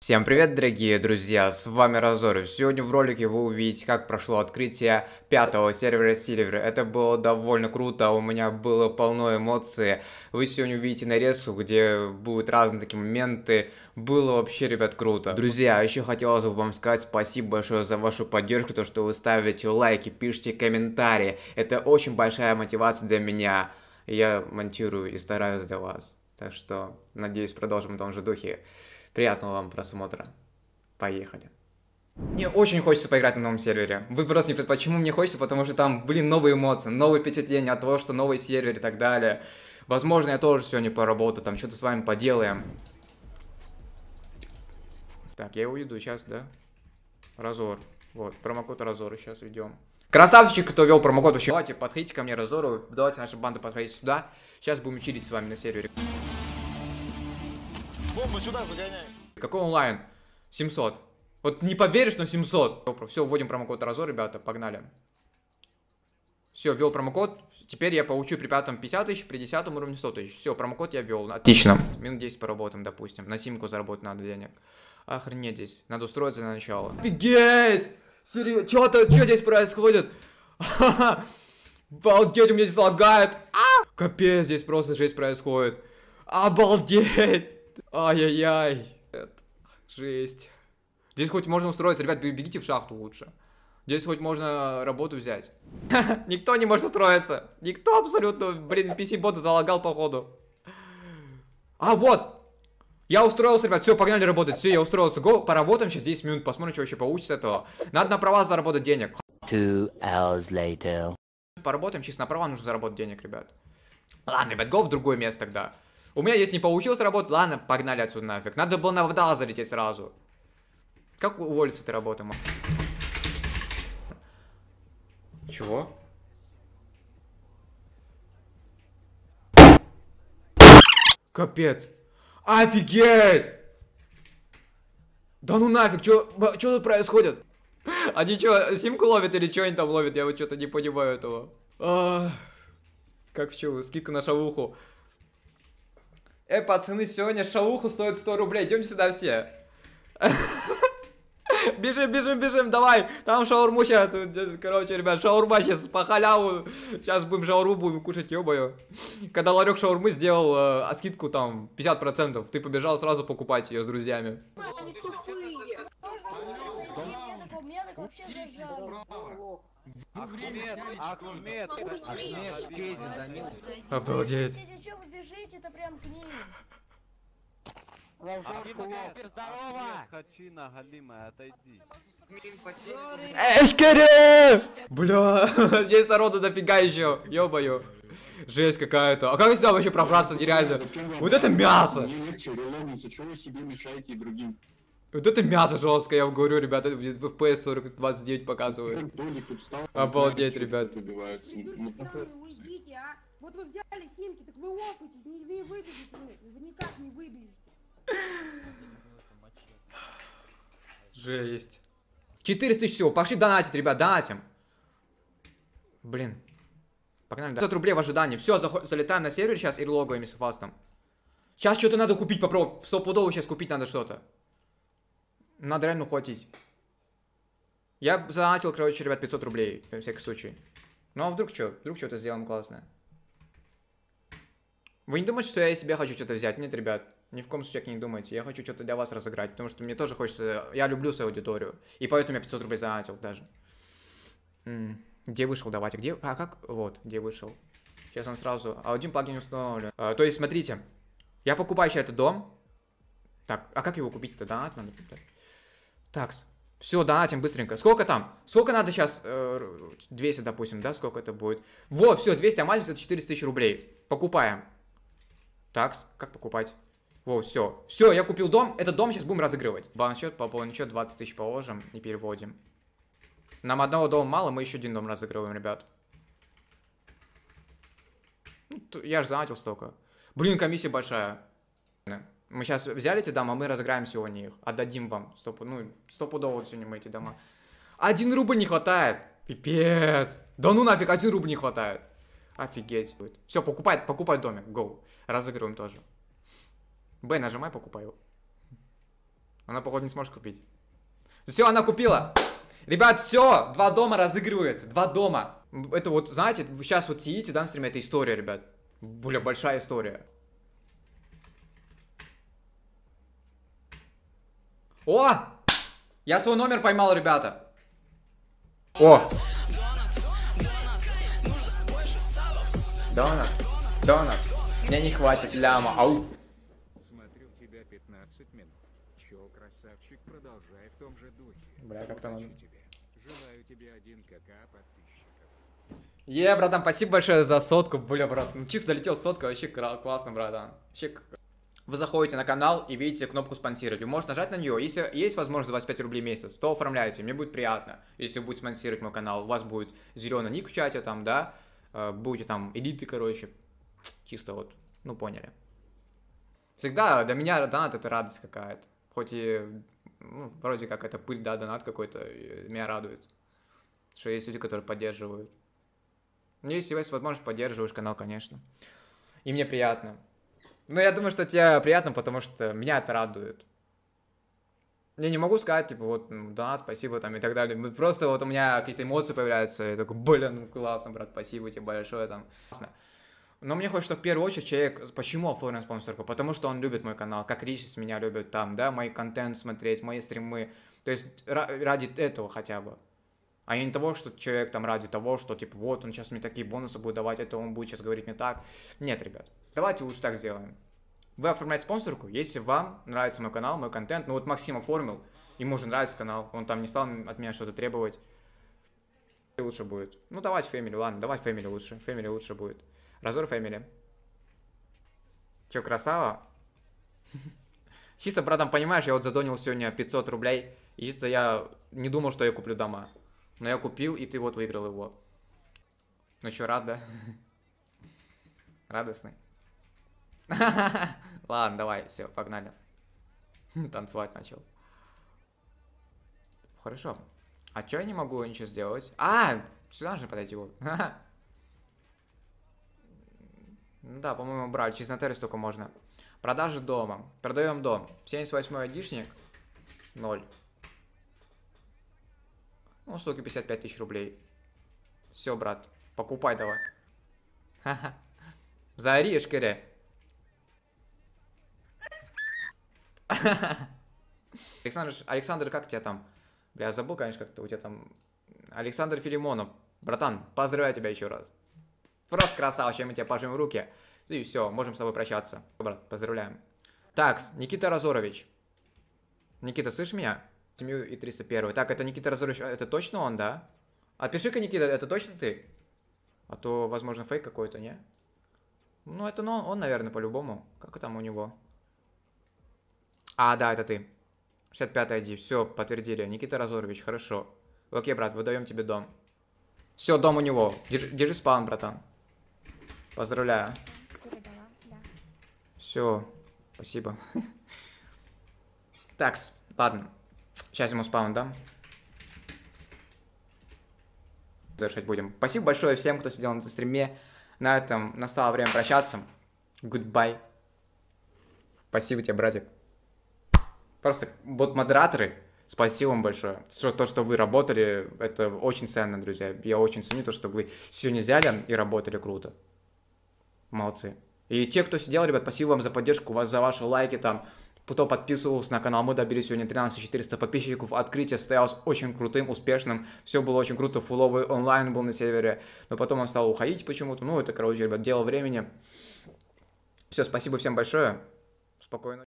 Всем привет, дорогие друзья, с вами Разоров. Сегодня в ролике вы увидите, как прошло открытие пятого сервера Silver. Это было довольно круто, у меня было полно эмоций. Вы сегодня увидите нарезку, где будут разные такие моменты. Было вообще, ребят, круто. Друзья, еще хотелось бы вам сказать спасибо большое за вашу поддержку, то, что вы ставите лайки, пишите комментарии. Это очень большая мотивация для меня. Я монтирую и стараюсь для вас. Так что, надеюсь, продолжим в том же духе. Приятного вам просмотра. Поехали. Мне очень хочется поиграть на новом сервере. Вы просто не понимаете, почему мне хочется, потому что там, блин, новые эмоции, новые впечатления от того, что новый сервер и так далее. Возможно, я тоже сегодня поработаю, там что-то с вами поделаем. Так, я уйду сейчас, да? Разор. Вот, промокод Разора сейчас ведем. Красавчик, кто вел промокод вообще. Давайте, подходите ко мне, Разору, давайте наша банда подходить сюда. Сейчас будем чилить с вами на сервере. Бомбу сюда загоняй. Какой онлайн? 700. Вот не поверишь, но 700. Все, вводим промокод Разор, ребята, погнали. Все, ввел промокод. Теперь я получу при пятом 50 тысяч, при десятом уровне 100 тысяч. Все, промокод я ввел. Отлично. Минут 10 поработаем, допустим. На симку заработать надо денег. Охренеть здесь. Надо устроиться на начало. Офигеть! Серьезно, что-то, что здесь происходит? Обалдеть, у меня здесь лагает. А! Капец, здесь просто жесть происходит. Обалдеть! Ай-яй-яй. это Жесть. Здесь хоть можно устроиться. Ребят, бегите в шахту лучше. Здесь хоть можно работу взять. Никто не может устроиться. Никто абсолютно. Блин, PC-бот залагал походу. А, вот. Я устроился, ребят. Все, погнали работать. Все, я устроился. Го, поработаем сейчас 10 минут. Посмотрим, что вообще получится этого. Надо на права заработать денег. Two hours later. Поработаем, сейчас на права нужно заработать денег, ребят. Ладно, ребят, го в другое место тогда. У меня здесь не получилось работать. Ладно, погнали отсюда нафиг. Надо было на вдал залететь сразу. Как уволиться ты работы, ма... Чего? Капец. Офигеть! Да ну нафиг, чё, чё тут происходит? Они чё, симку ловят или чё они там ловят? Я вот что-то не понимаю этого. А, как в чё, скидка на шавуху. Э, пацаны, сегодня шауху стоит 100 рублей. Идем сюда все. Бежим, бежим, бежим, давай. Там шаурму сейчас. Э, короче, ребят, шаурма сейчас по халяву. Сейчас будем шаурму будем кушать, ебаю. Когда ларек шаурмы сделал э, а скидку там 50%, ты побежал сразу покупать ее с друзьями. Обалдеть! бежите это прям к ним? Воздух, Хочу Хачина, голимая, отойди. Эшкери! Бля, здесь народу дофига еще, ё Жесть какая-то. А как сюда вообще пробраться нереально? Вот это мясо! Вот это мясо жесткое, я вам говорю, ребята, в FPS 40 29 показывает. Обалдеть, ребят. Уйдите, а! Вот вы взяли симки, так вы офитесь, не, не выбежите вы, вы никак не выбежите. Жесть. 400 тысяч всего, пошли донатить, ребят, донатим. Блин. Погнали, 500 рублей в ожидании. Все, залетаем на сервер сейчас и логовыми с фастом. Сейчас что-то надо купить, попробуй. Стопудово сейчас купить надо что-то. Надо реально ухватить. Я задонатил, короче, ребят, 500 рублей, на всякий случай. Ну а вдруг что? Вдруг что-то сделаем классное. Вы не думаете, что я из себя хочу что-то взять? Нет, ребят, ни в коем случае не думайте. Я хочу что-то для вас разыграть, потому что мне тоже хочется... Я люблю свою аудиторию, и поэтому я 500 рублей занатил даже. Где вышел? Давайте, где... А как? Вот, где вышел. Сейчас он сразу... А один плагин установлен. А, то есть, смотрите, я покупаю сейчас этот дом. Так, а как его купить-то? Донат надо купить. Так, все, донатим быстренько. Сколько там? Сколько надо сейчас? 200, э, допустим, да? Сколько это будет? Вот, все, 200 амазис, это 400 тысяч рублей. Покупаем. Такс, как покупать? Воу, все. Все, я купил дом. Этот дом сейчас будем разыгрывать. Баланс счет, пополнен счет, 20 тысяч положим и переводим. Нам одного дома мало, мы еще один дом разыгрываем, ребят. Ну, я же заметил столько. Блин, комиссия большая. Мы сейчас взяли эти дома, мы разыграем сегодня их. Отдадим вам. Стоп, ну, стопудово сегодня мы эти дома. Один рубль не хватает. Пипец. Да ну нафиг, один рубль не хватает. Офигеть. Все, покупай, покупай домик, go. Разыгрываем тоже. Б, нажимай, покупай его. Она, походу, не сможет купить. Все, она купила. Ребят, все, два дома разыгрываются, два дома. Это вот, знаете, сейчас вот сидите, да, на стриме, это история, ребят. Бля, большая история. О! Я свой номер поймал, ребята. О! Донат, донат, мне не хватит ляма, ау. Смотрю тебя 15 минут. Чё, красавчик, продолжай в том же духе. Бля, как там? надо. Желаю тебе один кака подписчиков. Е, братан, спасибо большое за сотку, бля, брат. Ну, чисто долетел сотка, вообще классно, братан. Вообще вы заходите на канал и видите кнопку спонсировать. Вы можете нажать на нее. Если есть возможность 25 рублей в месяц, то оформляйте. Мне будет приятно, если вы будете спонсировать мой канал. У вас будет зеленый ник в чате там, да. Э, будете там элиты, короче, чисто вот, ну, поняли. Всегда для меня донат это радость какая-то. Хоть и ну, вроде как это пыль, да, донат какой-то, меня радует. Что есть люди, которые поддерживают. Ну, если есть возможность, поддерживаешь канал, конечно. И мне приятно. Но ну, я думаю, что тебе приятно, потому что меня это радует. Я не могу сказать, типа, вот, да, спасибо, там, и так далее. Просто вот у меня какие-то эмоции появляются, я такой, блин, ну, классно, брат, спасибо тебе большое, там. Но мне хочется, чтобы в первую очередь человек, почему оформил спонсорку? Потому что он любит мой канал, как Ричис меня любит там, да, мой контент смотреть, мои стримы. То есть ради этого хотя бы. А не того, что человек там ради того, что типа вот он сейчас мне такие бонусы будет давать, это он будет сейчас говорить мне так. Нет, ребят, давайте лучше так сделаем вы оформляете спонсорку, если вам нравится мой канал, мой контент. Ну вот Максим оформил, ему же нравится канал, он там не стал от меня что-то требовать. Лучше будет. Ну давайте фэмили, ладно, давай фэмили лучше, фэмили лучше будет. Разор фэмили. Че, красава? Чисто, братан, понимаешь, я вот задонил сегодня 500 рублей, и чисто я не думал, что я куплю дома. Но я купил, и ты вот выиграл его. Ну что, рад, да? Радостный. Ладно, давай, все, погнали. Танцевать начал. Хорошо. А чё я не могу ничего сделать? А, сюда нужно подойти. Да, по-моему, брали. Через нотариус только можно. Продажа дома. Продаем дом. 78-й айдишник. 0. Ну, штуки 55 тысяч рублей. Все, брат. Покупай давай. За орешкаре. Александр, Александр, как тебя там? Бля, забыл, конечно, как-то у тебя там... Александр Филимонов. Братан, поздравляю тебя еще раз. Просто красавчик, мы тебя пожмем в руки. И все, можем с тобой прощаться. Брат, поздравляем. Так, Никита Разорович. Никита, слышишь меня? Семью и 301. Так, это Никита Разорович, а это точно он, да? Отпиши-ка, а Никита, это точно ты? А то, возможно, фейк какой-то, не? Ну, это ну, он, наверное, по-любому. Как там у него? А, да, это ты. 65 ID. Все, подтвердили. Никита Разорович, хорошо. Окей, брат, выдаем тебе дом. Все, дом у него. Держи, держи спаун, братан. Поздравляю. Все, спасибо. Такс, ладно. Сейчас ему спаун дам. Завершать будем. Спасибо большое всем, кто сидел на этом стриме. На этом настало время прощаться. Goodbye. Спасибо тебе, братик. Просто вот модераторы, спасибо вам большое. Что, то, что вы работали, это очень ценно, друзья. Я очень ценю то, что вы сегодня взяли и работали круто. Молодцы. И те, кто сидел, ребят, спасибо вам за поддержку, вас за ваши лайки там, кто подписывался на канал. Мы добились сегодня 13400 подписчиков. Открытие состоялось очень крутым, успешным. Все было очень круто. Фуловый онлайн был на сервере, Но потом он стал уходить почему-то. Ну, это, короче, ребят, дело времени. Все, спасибо всем большое. Спокойно.